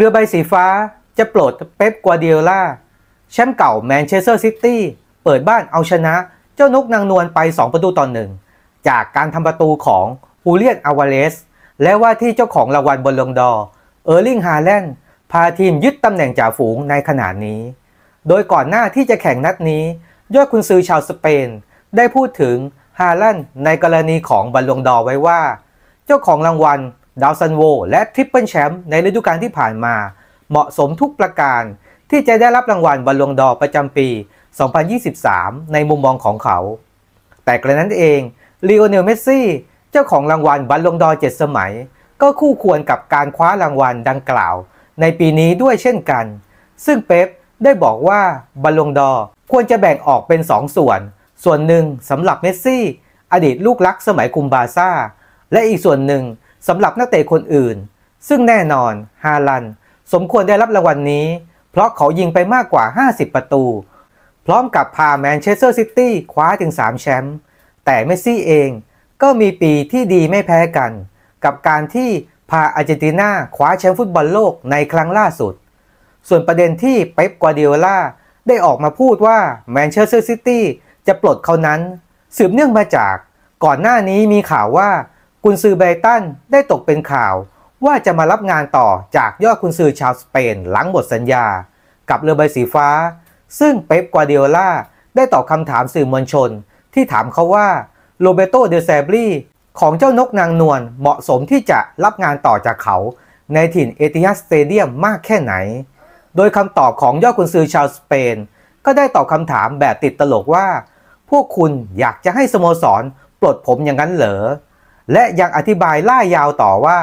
เรือใบสีฟ้าจะปลดเป๊ปกัวเดียล่า แชมป์เก่าแมนเชสเตอร์ซิตี้ เปิดบ้านเอาชนะเจ้านกนางนวลไป 2 ประตูต่อหนึ่งจากการทำประตูของ ฮูเลียนอาวาเลสและว่าที่เจ้าของรางวัลบอลลงดอเออร์ลิงฮาแลนด์พาทีมยึดตำแหน่งจ่าฝูงในขณะนี้ โดยก่อนหน้าที่จะแข่งนัดนี้ ยอดคุณซื้อชาวสเปน ได้พูดถึงฮาแลนด์ในกรณีของบอลลงดอไว้ว่า เจ้าของรางวัลดาวซันโว และทริปเปิลแชมป์ในฤดูกาลที่ผ่านมา เหมาะสมทุกประการที่จะได้รับรางวัลบอลลงดอประจำปี 2023 ในมุมมองของเขา แต่กระนั้นเองลีโอเนลเมสซี่ เจ้าของรางวัลบอลลงดอเจ็ดสมัย ก็คู่ควรกับการคว้ารางวัลดังกล่าว ในปีนี้ด้วยเช่นกัน ซึ่งเป๊ปได้บอกว่าบอลลงดอควรจะแบ่งออกเป็น 2 ส่วน ส่วนหนึ่งสำหรับเมสซี่ อดีตลูกรักสมัยกุมบาซ่าและอีกส่วนหนึ่งสำหรับนักเตะคนอื่น ซึ่งแน่นอนฮาลันสมควรได้รับรางวัลนนี้ เพราะเขายิงไปมากกว่า 50 ประตู พร้อมกับพาแมนเชสเตอร์ซิตี้คว้าถึง 3 แชมป์แต่เมสซี่เอง ก็มีปีที่ดีไม่แพ้กัน กับการที่พาอาร์เจนตินาคว้าแชมป์ฟุตบอลโลกในครั้งล่าสุด ส่วนประเด็นที่เป๊ปกัวเดียล่าได้ออกมาพูดว่าแมนเชสเตอร์ซิตี้จะปลดเขานั้น สืบเนื่องมาจาก ก่อนหน้านี้มีข่าวว่ากุนซือไบตันได้ตกเป็นข่าวว่าจะมารับงานต่อจากยอดกุนซือชาวสเปนหลังหมดสัญญา กับเรือใบสีฟ้า ซึ่งเป๊ปกัวเดียล่าได้ตอบคำถามสื่อมวลชน ที่ถามเขาว่าโรเบโต เดเซบรีของเจ้านกนางนวลเหมาะสมที่จะรับงานต่อจากเขา ในถิ่นเอติฮัสสเตเดียมมากแค่ไหน โดยคำตอบของยอดกุนซือชาวสเปน ก็ได้ตอบคำถามแบบติดตลกว่า พวกคุณอยากจะให้สโมสรปลดผมอย่างนั้นเหรอและยังอธิบายล่ายาวต่อว่า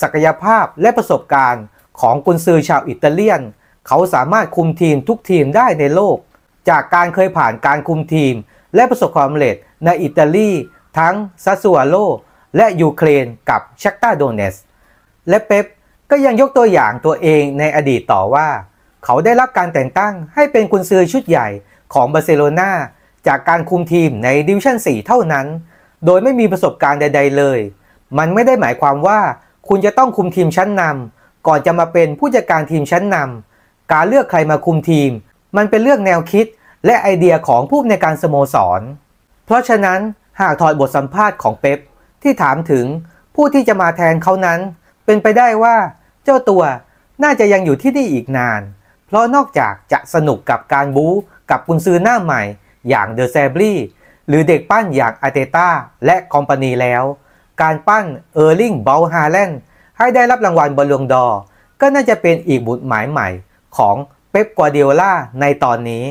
ศักยภาพและประสบการณ์ของกุนซือชาวอิตาเลียน เขาสามารถคุมทีมทุกทีมได้ในโลก จากการเคยผ่านการคุมทีมและประสบความสำเร็จในอิตาลี ทั้งซัสซัวโลและยูเครนกับชักตาโดเนสและเป๊ปก็ยังยกตัวอย่างตัวเองในอดีตต่อว่า เขาได้รับการแต่งตั้งให้เป็นกุนซือชุดใหญ่ของบาร์เซโลนาจากการคุมทีมในดิวิชั่น 4 เท่านั้นโดยไม่มีประสบการณ์ใด ๆ เลย มันไม่ได้หมายความว่าคุณจะต้องคุมทีมชั้นนำก่อนจะมาเป็นผู้จัดการทีมชั้นนำ การเลือกใครมาคุมทีม มันเป็นเรื่องแนวคิดและไอเดียของผู้ในการสโมสร เพราะฉะนั้นหากถอดบทสัมภาษณ์ของเป๊ปที่ถามถึงผู้ที่จะมาแทนเขานั้น เป็นไปได้ว่า เจ้าตัวน่าจะยังอยู่ที่นี่อีกนาน เพราะนอกจากจะสนุกกับการบู๊กับกุนซือหน้าใหม่ อย่างเดอะแซบลี่หรือเด็กปั้นอย่างอาเตต้าและคอมพานีแล้ว การปั้นเออร์ลิงเบลฮาแลนด์ให้ได้รับรางวัลบอลลงดอก็น่าจะเป็นอีกบุตรหมายใหม่ ของเป๊ปกัวเดียล่าในตอนนี้